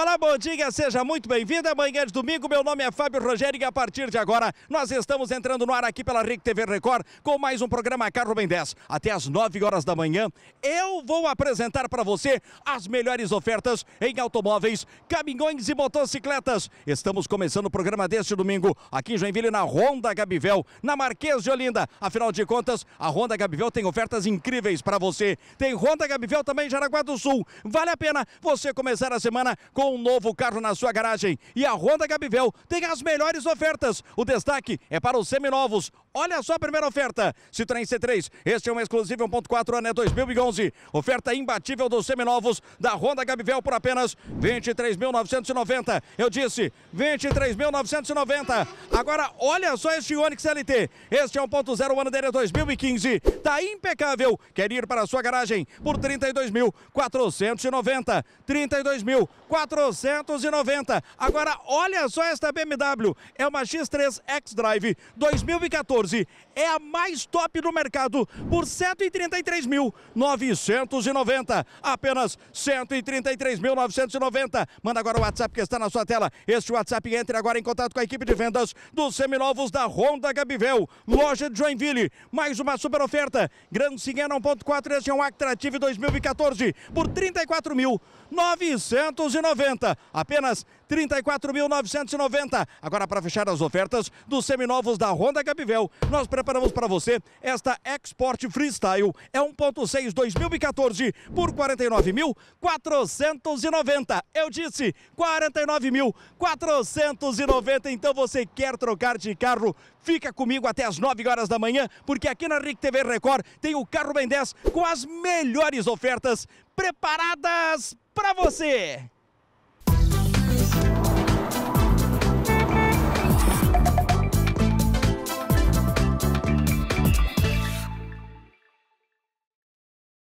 Olá, bom dia, seja muito bem-vinda. Manhã de domingo, meu nome é Fábio Rogério e a partir de agora nós estamos entrando no ar aqui pela RIC TV Record com mais um programa Carro Bem 10. Até as 9 horas da manhã eu vou apresentar para você as melhores ofertas em automóveis, caminhões e motocicletas. Estamos começando o programa deste domingo aqui em Joinville na Honda Gabivel, na Marquês de Olinda. Afinal de contas, a Honda Gabivel tem ofertas incríveis para você. Tem Honda Gabivel também em Jaraguá do Sul. Vale a pena você começar a semana com ou um novo carro na sua garagem. E a Honda Gabivel tem as melhores ofertas. O destaque é para os seminovos Olha só a primeira oferta. Citroën C3. Este é um exclusivo 1.4 ano é 2011. Oferta imbatível dos seminovos da Honda Gabivel por apenas 23.990. Eu disse 23.990. Agora olha só este Onix LT. Este é 1.0 ano dele é 2015. Tá impecável. Quer ir para a sua garagem por 32.490. 32.490. Agora olha só esta BMW. É uma X3 X-Drive 2014. 14 é a mais top do mercado por 133.990. Apenas 133.990. Manda agora o WhatsApp que está na sua tela. Este WhatsApp entre agora em contato com a equipe de vendas dos seminovos da Honda Gabivel, loja de Joinville. Mais uma super oferta. Grande Siena 1.4 Edition Actrative 2014 por 34.990. Apenas 34.990. Agora para fechar as ofertas dos seminovos da Honda Gabivel, nós preparamos para você esta Export Freestyle. É 1.6 2014 por 49.490. Eu disse 49.490. Então você quer trocar de carro? Fica comigo até as 9 horas da manhã, porque aqui na RIC TV Record tem o Carro Ben 10 com as melhores ofertas preparadas para você.